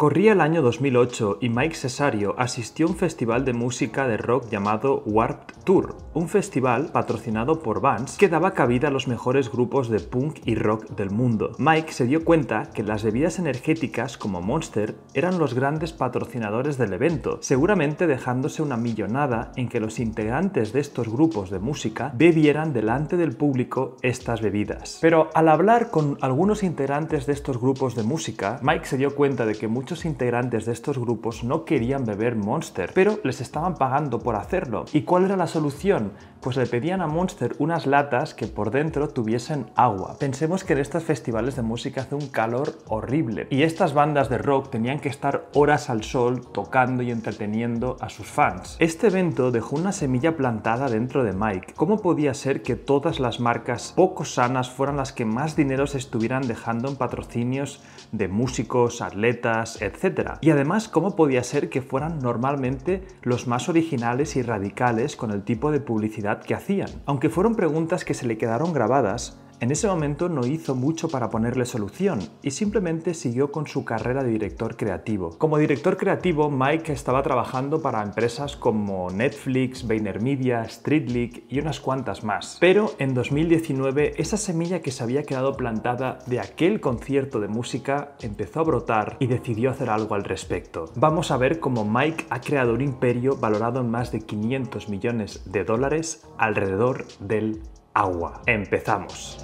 Corría el año 2008 y Mike Cesario asistió a un festival de música de rock llamado Warped Tour, un festival patrocinado por bands que daba cabida a los mejores grupos de punk y rock del mundo. Mike se dio cuenta que las bebidas energéticas como Monster eran los grandes patrocinadores del evento, seguramente dejándose una millonada en que los integrantes de estos grupos de música bebieran delante del público estas bebidas. Pero al hablar con algunos integrantes de estos grupos de música, Mike se dio cuenta de que muchos muchos integrantes de estos grupos no querían beber Monster, pero les estaban pagando por hacerlo. ¿Y cuál era la solución? pues le pedían a Monster unas latas que por dentro tuviesen agua. Pensemos que en estos festivales de música hace un calor horrible y estas bandas de rock tenían que estar horas al sol tocando y entreteniendo a sus fans. Este evento dejó una semilla plantada dentro de Mike. ¿Cómo podía ser que todas las marcas poco sanas fueran las que más dinero se estuvieran dejando en patrocinios de músicos, atletas, etcétera? Y además, ¿cómo podía ser que fueran normalmente los más originales y radicales con el tipo de publicidad que hacían, aunque fueron preguntas que se le quedaron grabadas en ese momento no hizo mucho para ponerle solución y simplemente siguió con su carrera de director creativo. Como director creativo, Mike estaba trabajando para empresas como Netflix, VaynerMedia, League y unas cuantas más. Pero en 2019, esa semilla que se había quedado plantada de aquel concierto de música empezó a brotar y decidió hacer algo al respecto. Vamos a ver cómo Mike ha creado un imperio valorado en más de 500 millones de dólares alrededor del agua. Empezamos.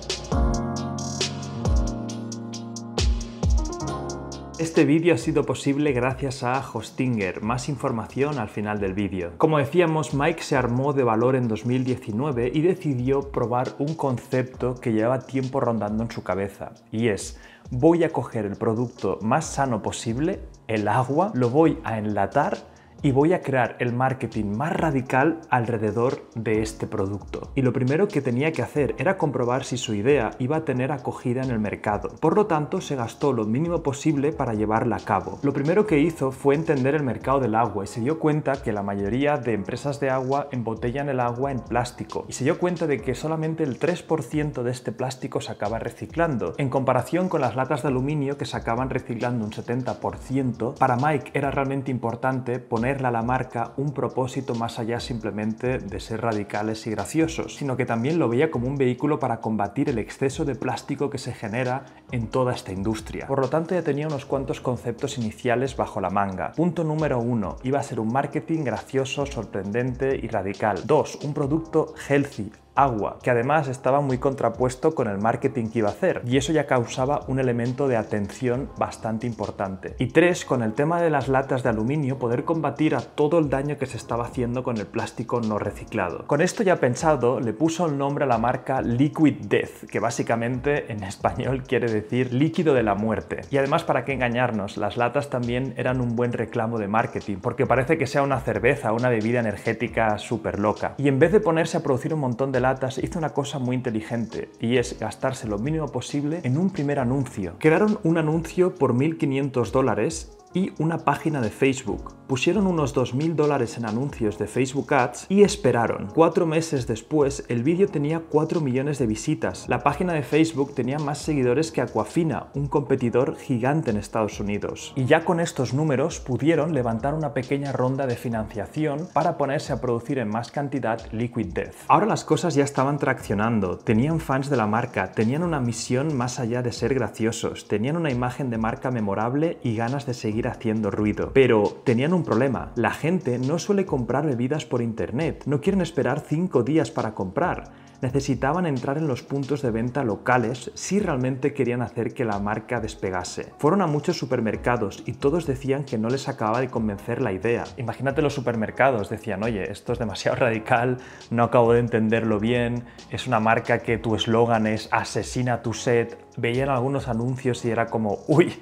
Este vídeo ha sido posible gracias a Hostinger, más información al final del vídeo. Como decíamos, Mike se armó de valor en 2019 y decidió probar un concepto que llevaba tiempo rondando en su cabeza, y es voy a coger el producto más sano posible, el agua, lo voy a enlatar y voy a crear el marketing más radical alrededor de este producto. Y lo primero que tenía que hacer era comprobar si su idea iba a tener acogida en el mercado. Por lo tanto, se gastó lo mínimo posible para llevarla a cabo. Lo primero que hizo fue entender el mercado del agua y se dio cuenta que la mayoría de empresas de agua embotellan el agua en plástico y se dio cuenta de que solamente el 3% de este plástico se acaba reciclando, en comparación con las latas de aluminio que se acaban reciclando un 70%. Para Mike era realmente importante poner a la marca un propósito más allá simplemente de ser radicales y graciosos, sino que también lo veía como un vehículo para combatir el exceso de plástico que se genera en toda esta industria. Por lo tanto, ya tenía unos cuantos conceptos iniciales bajo la manga. Punto número uno, iba a ser un marketing gracioso, sorprendente y radical. 2. Un producto healthy, agua, que además estaba muy contrapuesto con el marketing que iba a hacer, y eso ya causaba un elemento de atención bastante importante. Y tres, con el tema de las latas de aluminio, poder combatir a todo el daño que se estaba haciendo con el plástico no reciclado. Con esto ya pensado, le puso el nombre a la marca Liquid Death, que básicamente en español quiere decir líquido de la muerte. Y además, para qué engañarnos, las latas también eran un buen reclamo de marketing, porque parece que sea una cerveza, una bebida energética súper loca. Y en vez de ponerse a producir un montón de hizo una cosa muy inteligente y es gastarse lo mínimo posible en un primer anuncio. Crearon un anuncio por 1.500 dólares y una página de Facebook. Pusieron unos 2.000 dólares en anuncios de Facebook Ads y esperaron. Cuatro meses después, el vídeo tenía 4 millones de visitas. La página de Facebook tenía más seguidores que Aquafina, un competidor gigante en Estados Unidos. Y ya con estos números pudieron levantar una pequeña ronda de financiación para ponerse a producir en más cantidad Liquid Death. Ahora las cosas ya estaban traccionando, tenían fans de la marca, tenían una misión más allá de ser graciosos, tenían una imagen de marca memorable y ganas de seguir haciendo ruido. Pero tenían un problema. La gente no suele comprar bebidas por internet. No quieren esperar cinco días para comprar necesitaban entrar en los puntos de venta locales si realmente querían hacer que la marca despegase. Fueron a muchos supermercados y todos decían que no les acababa de convencer la idea. Imagínate los supermercados, decían, oye, esto es demasiado radical, no acabo de entenderlo bien, es una marca que tu eslogan es asesina tu set, veían algunos anuncios y era como, uy,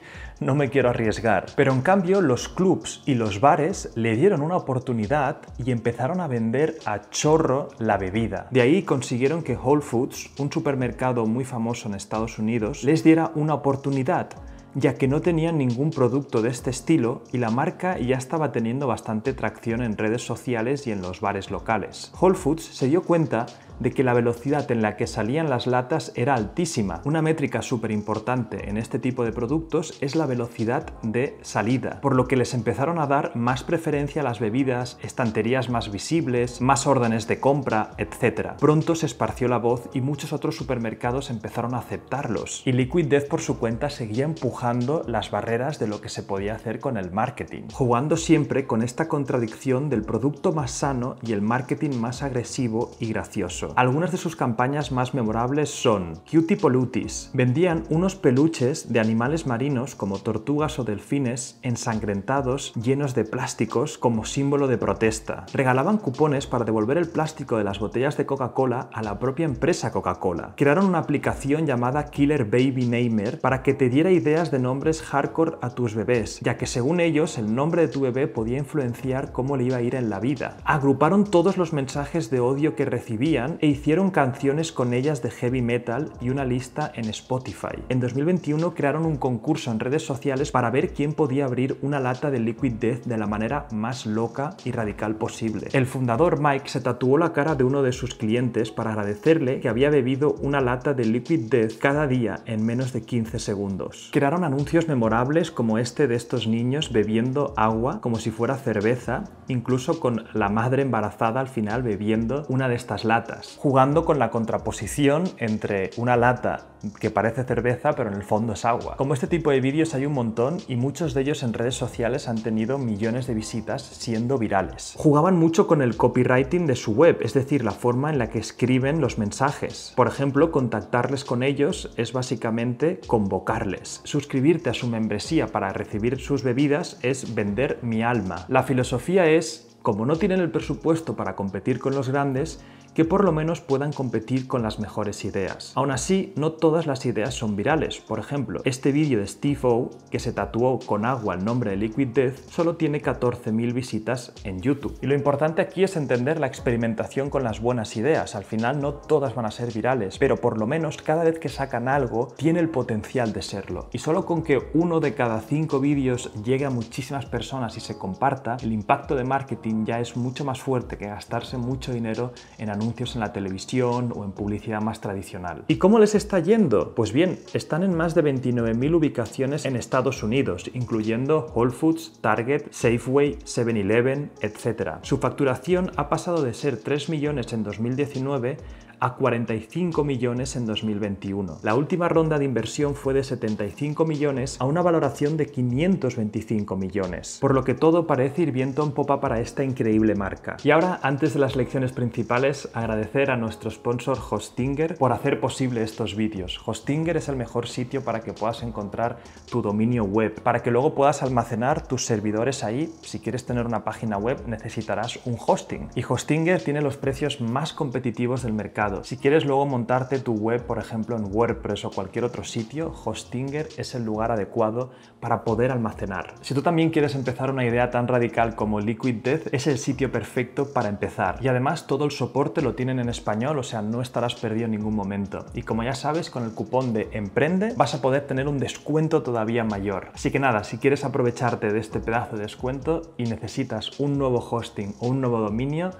no me quiero arriesgar. Pero en cambio, los clubs y los bares le dieron una oportunidad y empezaron a vender a chorro la bebida. De ahí consiguieron que Whole Foods, un supermercado muy famoso en Estados Unidos, les diera una oportunidad ya que no tenían ningún producto de este estilo y la marca ya estaba teniendo bastante tracción en redes sociales y en los bares locales. Whole Foods se dio cuenta de que la velocidad en la que salían las latas era altísima. Una métrica súper importante en este tipo de productos es la velocidad de salida, por lo que les empezaron a dar más preferencia a las bebidas, estanterías más visibles, más órdenes de compra, etc. Pronto se esparció la voz y muchos otros supermercados empezaron a aceptarlos. Y Liquid Death por su cuenta seguía empujando las barreras de lo que se podía hacer con el marketing, jugando siempre con esta contradicción del producto más sano y el marketing más agresivo y gracioso. Algunas de sus campañas más memorables son Cutie Polutis. Vendían unos peluches de animales marinos como tortugas o delfines ensangrentados llenos de plásticos como símbolo de protesta. Regalaban cupones para devolver el plástico de las botellas de Coca-Cola a la propia empresa Coca-Cola. Crearon una aplicación llamada Killer Baby Namer para que te diera ideas de nombres hardcore a tus bebés, ya que según ellos el nombre de tu bebé podía influenciar cómo le iba a ir en la vida. Agruparon todos los mensajes de odio que recibían e hicieron canciones con ellas de heavy metal y una lista en Spotify. En 2021 crearon un concurso en redes sociales para ver quién podía abrir una lata de Liquid Death de la manera más loca y radical posible. El fundador Mike se tatuó la cara de uno de sus clientes para agradecerle que había bebido una lata de Liquid Death cada día en menos de 15 segundos. Crearon anuncios memorables como este de estos niños bebiendo agua como si fuera cerveza, incluso con la madre embarazada al final bebiendo una de estas latas jugando con la contraposición entre una lata que parece cerveza pero en el fondo es agua. Como este tipo de vídeos hay un montón y muchos de ellos en redes sociales han tenido millones de visitas siendo virales. Jugaban mucho con el copywriting de su web, es decir, la forma en la que escriben los mensajes. Por ejemplo, contactarles con ellos es básicamente convocarles. Suscribirte a su membresía para recibir sus bebidas es vender mi alma. La filosofía es, como no tienen el presupuesto para competir con los grandes, que por lo menos puedan competir con las mejores ideas. Aún así, no todas las ideas son virales. Por ejemplo, este vídeo de Steve O, que se tatuó con agua el nombre de Liquid Death, solo tiene 14.000 visitas en YouTube. Y lo importante aquí es entender la experimentación con las buenas ideas. Al final no todas van a ser virales, pero por lo menos cada vez que sacan algo tiene el potencial de serlo. Y solo con que uno de cada cinco vídeos llegue a muchísimas personas y se comparta, el impacto de marketing ya es mucho más fuerte que gastarse mucho dinero en anuncios anuncios en la televisión o en publicidad más tradicional. ¿Y cómo les está yendo? Pues bien, están en más de 29.000 ubicaciones en Estados Unidos, incluyendo Whole Foods, Target, Safeway, 7-Eleven, etc. Su facturación ha pasado de ser 3 millones en 2019 a 45 millones en 2021. La última ronda de inversión fue de 75 millones a una valoración de 525 millones, por lo que todo parece ir viento en popa para esta increíble marca. Y ahora, antes de las lecciones principales, agradecer a nuestro sponsor Hostinger por hacer posible estos vídeos. Hostinger es el mejor sitio para que puedas encontrar tu dominio web, para que luego puedas almacenar tus servidores ahí. Si quieres tener una página web necesitarás un hosting. Y Hostinger tiene los precios más competitivos del mercado si quieres luego montarte tu web, por ejemplo, en WordPress o cualquier otro sitio, Hostinger es el lugar adecuado para poder almacenar. Si tú también quieres empezar una idea tan radical como Liquid Death, es el sitio perfecto para empezar. Y además todo el soporte lo tienen en español, o sea, no estarás perdido en ningún momento. Y como ya sabes, con el cupón de Emprende vas a poder tener un descuento todavía mayor. Así que nada, si quieres aprovecharte de este pedazo de descuento y necesitas un nuevo hosting o un nuevo dominio,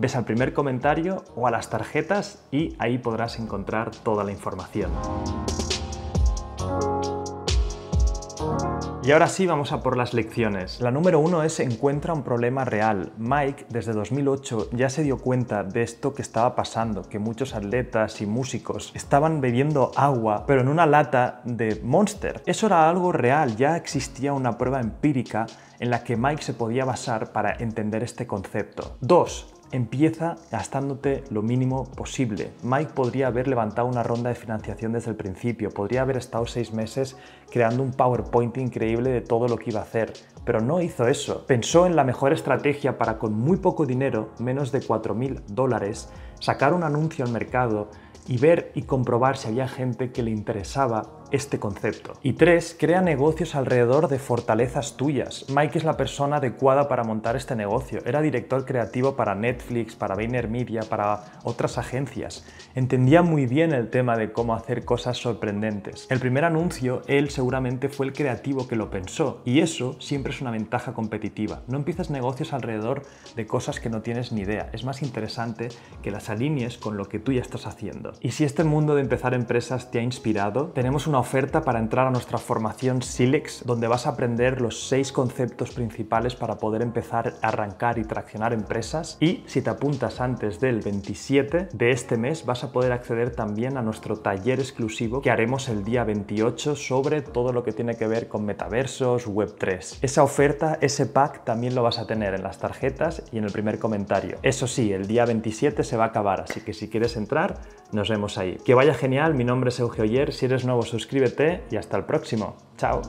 Ves al primer comentario o a las tarjetas y ahí podrás encontrar toda la información. Y ahora sí, vamos a por las lecciones. La número uno es encuentra un problema real. Mike, desde 2008, ya se dio cuenta de esto que estaba pasando, que muchos atletas y músicos estaban bebiendo agua, pero en una lata de Monster. Eso era algo real, ya existía una prueba empírica en la que Mike se podía basar para entender este concepto. Dos, Empieza gastándote lo mínimo posible. Mike podría haber levantado una ronda de financiación desde el principio, podría haber estado seis meses creando un PowerPoint increíble de todo lo que iba a hacer, pero no hizo eso. Pensó en la mejor estrategia para con muy poco dinero, menos de 4.000 dólares, sacar un anuncio al mercado y ver y comprobar si había gente que le interesaba este concepto. Y tres, crea negocios alrededor de fortalezas tuyas. Mike es la persona adecuada para montar este negocio. Era director creativo para Netflix, para media para otras agencias. Entendía muy bien el tema de cómo hacer cosas sorprendentes. El primer anuncio, él seguramente fue el creativo que lo pensó y eso siempre es una ventaja competitiva. No empiezas negocios alrededor de cosas que no tienes ni idea. Es más interesante que las alinees con lo que tú ya estás haciendo. Y si este mundo de empezar empresas te ha inspirado, tenemos una oferta para entrar a nuestra formación Silex, donde vas a aprender los seis conceptos principales para poder empezar a arrancar y traccionar empresas. Y si te apuntas antes del 27 de este mes, vas a poder acceder también a nuestro taller exclusivo que haremos el día 28 sobre todo lo que tiene que ver con metaversos, Web3. Esa oferta, ese pack, también lo vas a tener en las tarjetas y en el primer comentario. Eso sí, el día 27 se va a acabar, así que si quieres entrar, nos vemos ahí. Que vaya genial, mi nombre es Eugeo Oyer, si eres nuevo suscríbete suscríbete y hasta el próximo. ¡Chao!